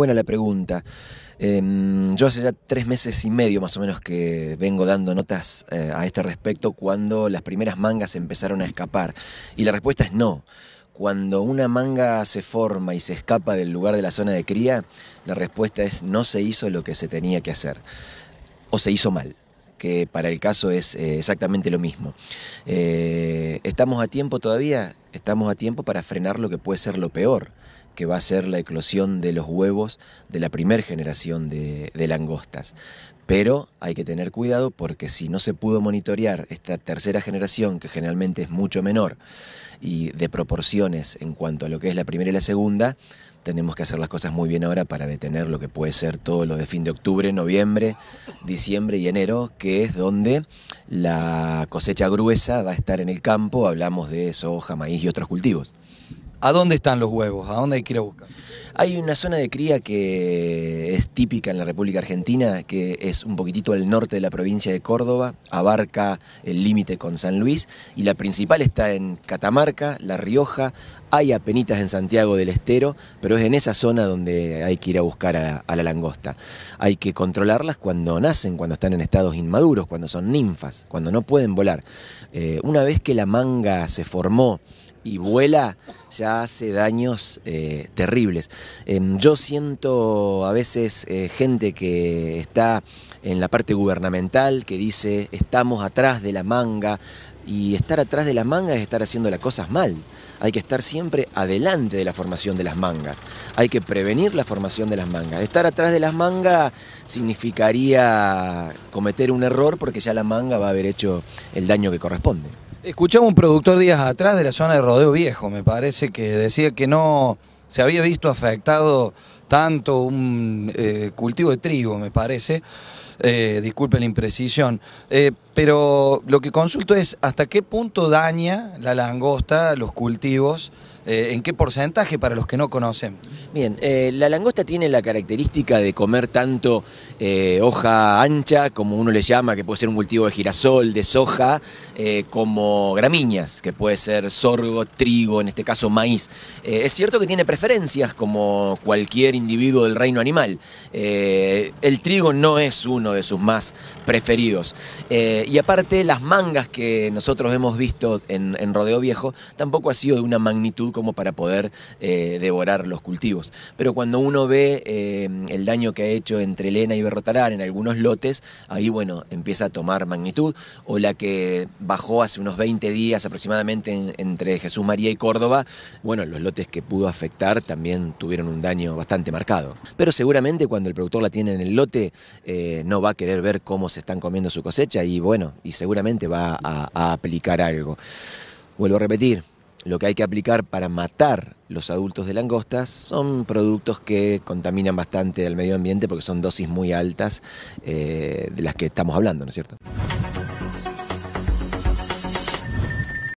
Buena la pregunta. Em, yo hace ya tres meses y medio más o menos que vengo dando notas eh, a este respecto cuando las primeras mangas empezaron a escapar. Y la respuesta es no. Cuando una manga se forma y se escapa del lugar de la zona de cría, la respuesta es no se hizo lo que se tenía que hacer. O se hizo mal que para el caso es eh, exactamente lo mismo. Eh, ¿Estamos a tiempo todavía? Estamos a tiempo para frenar lo que puede ser lo peor, que va a ser la eclosión de los huevos de la primera generación de, langostas. Pero hay que tener cuidado porque si no se pudo monitorear esta tercera generación, que generalmente es mucho menor y de proporciones en cuanto a lo que es la primera y la segunda, tenemos que hacer las cosas muy bien ahora para detener lo que puede ser todo lo de fin de octubre, noviembre, diciembre y enero, que es donde la cosecha gruesa va a estar en el campo, hablamos de soja, maíz y otros cultivos. ¿A dónde están los huevos? ¿A dónde hay que ir a buscar? Hay una zona de cría que es típica en la República Argentina, que es un poquitito al norte de la provincia de Córdoba, abarca el límite con San Luis, y la principal está en Catamarca, La Rioja, hay apenitas en Santiago del Estero, pero es en esa zona donde hay que ir a buscar a la, langosta. Hay que controlarlas cuando nacen, cuando están en estados inmaduros, cuando son ninfas, cuando no pueden volar. Eh, una vez que la manga se formó, y vuela, ya hace daños eh, terribles. Em, yo siento a veces eh, gente que está en la parte gubernamental que dice estamos atrás de la manga y estar atrás de la manga es estar haciendo las cosas mal. Hay que estar siempre adelante de la formación de las mangas. Hay que prevenir la formación de las mangas. Estar atrás de las mangas significaría cometer un error porque ya la manga va a haber hecho el daño que corresponde. Escuchaba un productor días atrás de la zona de Rodeo Viejo, me parece, que decía que no se había visto afectado tanto un eh, cultivo de trigo, me parece eh, disculpe la imprecisión, eh, pero lo que consulto es hasta qué punto daña la langosta los cultivos, eh, en qué porcentaje para los que no conocen. Bien, eh, la langosta tiene la característica de comer tanto hoja ancha, como uno le llama, que puede ser un cultivo de girasol, de soja, como gramíneas, que puede ser sorgo, trigo, en este caso maíz. es cierto que tiene preferencias como cualquier individuo del reino animal. el trigo no es uno de sus más preferidos. Eh, y aparte, las mangas que nosotros hemos visto en, Rodeo Viejo tampoco ha sido de una magnitud como para poder eh, devorar los cultivos. Pero cuando uno ve eh, el daño que ha hecho entre Elena y Berrotarán en algunos lotes, ahí bueno, empieza a tomar magnitud. O la que bajó hace unos 20 días aproximadamente entre Jesús María y Córdoba, bueno, los lotes que pudo afectar también tuvieron un daño bastante marcado. Pero seguramente cuando el productor la tiene en el lote, no va a querer ver cómo se están comiendo su cosecha y bueno, y seguramente va a, aplicar algo. Vuelvo a repetir, lo que hay que aplicar para matar los adultos de langostas son productos que contaminan bastante al medio ambiente porque son dosis muy altas eh, de las que estamos hablando, ¿no es cierto?